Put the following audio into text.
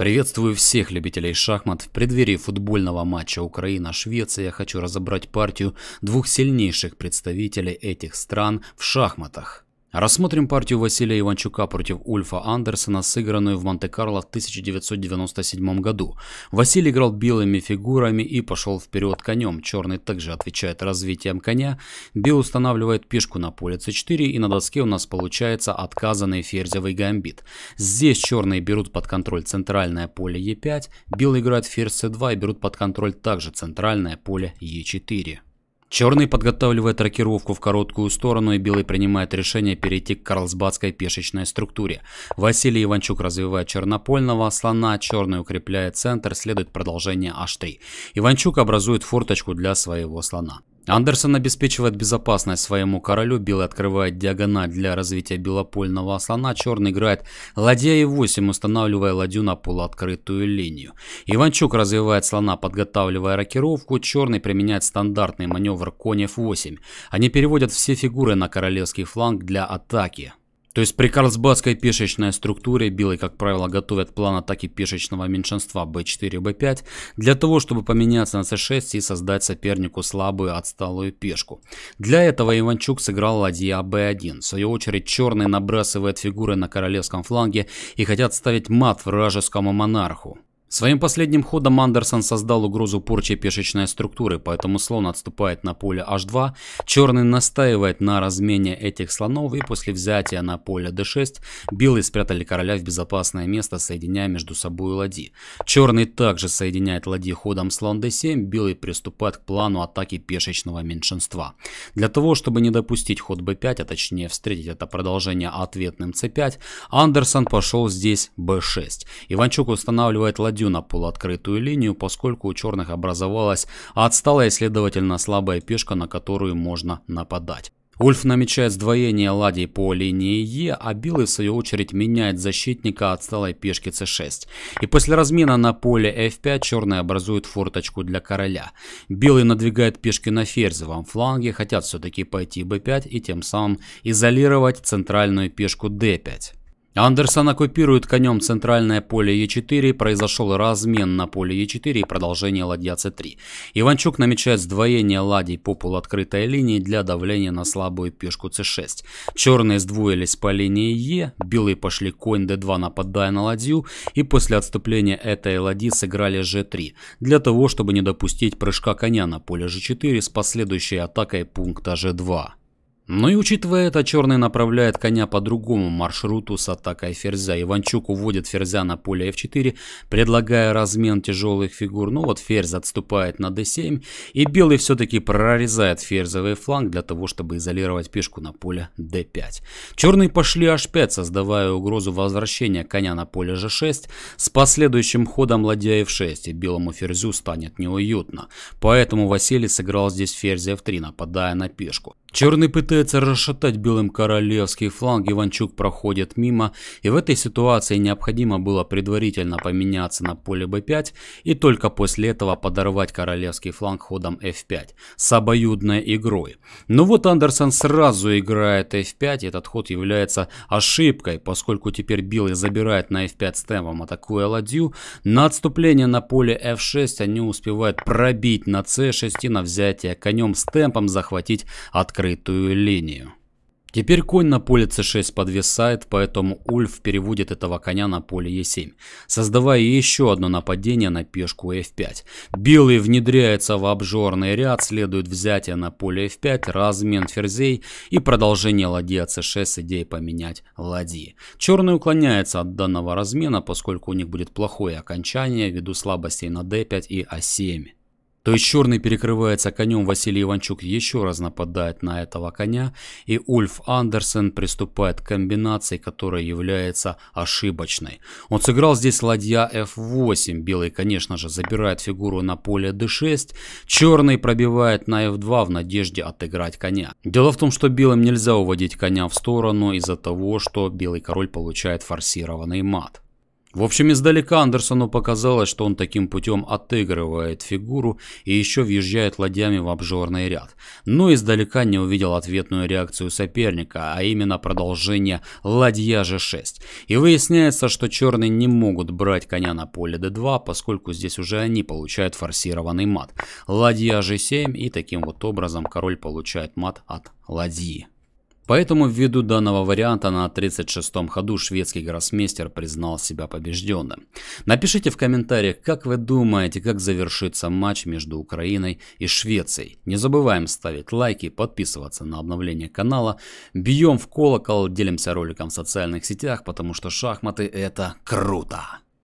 Приветствую всех любителей шахмат. В преддверии футбольного матча Украина-Швеция я хочу разобрать партию двух сильнейших представителей этих стран в шахматах. Рассмотрим партию Василия Иванчука против Ульфа Андерсона, сыгранную в Монте-Карло в 1997 году. Василий играл белыми фигурами и пошел вперед конем. Черный также отвечает развитием коня. Бел устанавливает пешку на поле c4 и на доске у нас получается отказанный ферзевый гамбит. Здесь черные берут под контроль центральное поле e5, белые играет ферзь c2 и берут под контроль также центральное поле e4. Черный подготавливает рокировку в короткую сторону и Белый принимает решение перейти к карлсбадской пешечной структуре. Василий Иванчук развивает чернопольного слона, Черный укрепляет центр, следует продолжение H3. Иванчук образует форточку для своего слона. Андерсон обеспечивает безопасность своему королю, белый открывает диагональ для развития белопольного слона, черный играет ладья e8, устанавливая ладью на полуоткрытую линию. Иванчук развивает слона, подготавливая рокировку, черный применяет стандартный маневр конь f8. Они переводят все фигуры на королевский фланг для атаки. То есть при Карлсбадской пешечной структуре белые, как правило, готовят план атаки пешечного меньшинства b4 b5 для того, чтобы поменяться на c6 и создать сопернику слабую отсталую пешку. Для этого Иванчук сыграл ладья b1. В свою очередь черные набрасывают фигуры на королевском фланге и хотят ставить мат вражескому монарху. Своим последним ходом Андерсон создал угрозу порчи пешечной структуры, поэтому слон отступает на поле h2, черный настаивает на размене этих слонов и после взятия на поле d6 белые спрятали короля в безопасное место, соединяя между собой ладьи. Черный также соединяет ладьи ходом слон d7, белый приступает к плану атаки пешечного меньшинства. Для того, чтобы не допустить ход b5, а точнее встретить это продолжение ответным c5, Андерсон пошел здесь b6. Иванчук устанавливает ладьи ладью на полуоткрытую линию, поскольку у черных образовалась отсталая и, следовательно, слабая пешка, на которую можно нападать. Ульф намечает сдвоение ладей по линии Е, а белый в свою очередь меняет защитника отсталой пешки c6. И после размена на поле f5 черные образуют форточку для короля. Белый надвигает пешки на ферзевом фланге, хотят все-таки пойти b5 и тем самым изолировать центральную пешку d5. Андерсона копирует конем центральное поле Е4, произошел размен на поле Е4 и продолжение ладья c 3 Иванчук намечает сдвоение ладей по полуоткрытой линии для давления на слабую пешку c 6 Черные сдвоились по линии Е, белые пошли конь d 2 нападая на ладью и после отступления этой ладьи сыграли g 3 для того, чтобы не допустить прыжка коня на поле g 4 с последующей атакой пункта g 2 но и учитывая это, Черный направляет коня по другому маршруту с атакой ферзя. Иванчук уводит ферзя на поле f4, предлагая размен тяжелых фигур. Но ну вот ферзь отступает на d7, и белый все-таки прорезает ферзевый фланг для того, чтобы изолировать пешку на поле d5. Черные пошли h5, создавая угрозу возвращения коня на поле g6 с последующим ходом ладья f6, и белому ферзю станет неуютно. Поэтому Василий сыграл здесь ферзь f3, нападая на пешку. Черный пытается пытается расшатать белым королевский фланг, Иванчук проходит мимо, и в этой ситуации необходимо было предварительно поменяться на поле b5 и только после этого подорвать королевский фланг ходом f5 с обоюдной игрой. Но ну вот Андерсон сразу играет f5, этот ход является ошибкой, поскольку теперь белый забирает на f5 с темпом, атакуя ладью. На отступление на поле f6 они успевают пробить на c6 и на взятие конем с темпом захватить открытую линию. Теперь конь на поле c6 подвисает, поэтому Ульф переводит этого коня на поле e7, создавая еще одно нападение на пешку f5. Белый внедряется в обжорный ряд, следует взятие на поле f5, размен ферзей и продолжение ладья c6 с идеей поменять ладьи. Черный уклоняется от данного размена, поскольку у них будет плохое окончание ввиду слабостей на d5 и a7. А то есть черный перекрывается конем, Василий Иванчук еще раз нападает на этого коня, и Ульф Андерсен приступает к комбинации, которая является ошибочной. Он сыграл здесь ладья f8, белый, конечно же, забирает фигуру на поле d6, черный пробивает на f2 в надежде отыграть коня. Дело в том, что белым нельзя уводить коня в сторону из-за того, что белый король получает форсированный мат. В общем, издалека Андерсону показалось, что он таким путем отыгрывает фигуру и еще въезжает ладьями в обжорный ряд. Но издалека не увидел ответную реакцию соперника, а именно продолжение ладья G6. И выясняется, что черные не могут брать коня на поле D2, поскольку здесь уже они получают форсированный мат. Ладья G7 и таким вот образом король получает мат от ладьи. Поэтому ввиду данного варианта на 36-м ходу шведский гроссмейстер признал себя побежденным. Напишите в комментариях, как вы думаете, как завершится матч между Украиной и Швецией. Не забываем ставить лайки, подписываться на обновление канала, бьем в колокол, делимся роликом в социальных сетях, потому что шахматы это круто!